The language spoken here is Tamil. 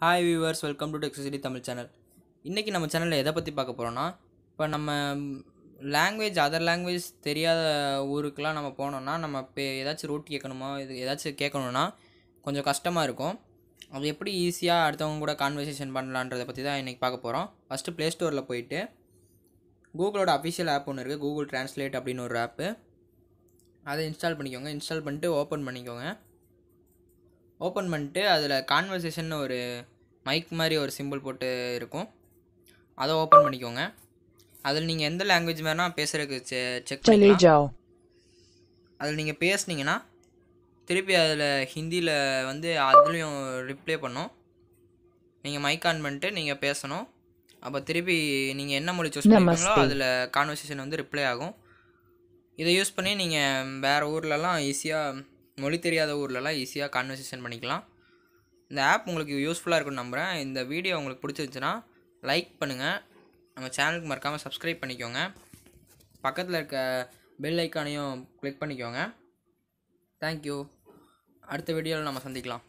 hi viewers welcome to tech city Tamil channel இன்றைக்கி நம்ம சேனலில் எதை பற்றி பார்க்க போகிறோன்னா இப்போ நம்ம லாங்குவேஜ் அதர் லாங்குவேஜ் தெரியாத ஊருக்கெலாம் நம்ம போனோன்னா நம்ம இப்போ ஏதாச்சும் ரூட் கேட்கணுமா இது ஏதாச்சும் கேட்கணுன்னா கொஞ்சம் கஷ்டமாக இருக்கும் அது எப்படி ஈஸியாக அடுத்தவங்க கூட கான்வர்சேஷன் பண்ணலான்றதை பற்றி தான் இன்றைக்கி பார்க்க போகிறோம் ஃபஸ்ட்டு ப்ளே ஸ்டோரில் போயிட்டு கூகுளோட அஃபிஷியல் ஆப் ஒன்று இருக்குது கூகுள் டிரான்ஸ்லேட் அப்படின்னு ஒரு ஆப்பு அதை இன்ஸ்டால் பண்ணிக்கோங்க இன்ஸ்டால் பண்ணிட்டு ஓப்பன் பண்ணிக்கோங்க ஓப்பன் பண்ணிட்டு அதில் கான்வர்சேஷன் ஒரு மைக் மாதிரி ஒரு சிம்பிள் போட்டு இருக்கும் அதை ஓப்பன் பண்ணிக்கோங்க அதில் நீங்கள் எந்த லாங்குவேஜ் வேணால் பேசுகிறதுக்கு செ செக் பண்ணிக்கலாம் அதில் நீங்கள் பேசுனீங்கன்னா திருப்பி அதில் ஹிந்தியில் வந்து அதுலேயும் ரிப்ளை பண்ணும் நீங்கள் மைக் ஆன் பண்ணிட்டு நீங்கள் பேசணும் அப்போ திருப்பி நீங்கள் என்ன மொழி சூஸ் பண்ணிங்களோ அதில் கான்வர்சேஷன் வந்து ரிப்ளை ஆகும் இதை யூஸ் பண்ணி நீங்கள் வேறு ஊர்லலாம் ஈஸியாக மொழி தெரியாத ஊர்லலாம் ஈஸியாக கான்வர்சேஷன் பண்ணிக்கலாம் இந்த ஆப் உங்களுக்கு யூஸ்ஃபுல்லாக இருக்குன்னு நம்புகிறேன் இந்த வீடியோ உங்களுக்கு பிடிச்சிருந்துச்சுன்னா லைக் பண்ணுங்கள் நம்ம சேனலுக்கு மறக்காமல் சப்ஸ்கிரைப் பண்ணிக்கோங்க பக்கத்தில் இருக்க பெல் ஐக்கானையும் கிளிக் பண்ணிக்கோங்க தேங்க்யூ அடுத்த வீடியோவில் நம்ம சந்திக்கலாம்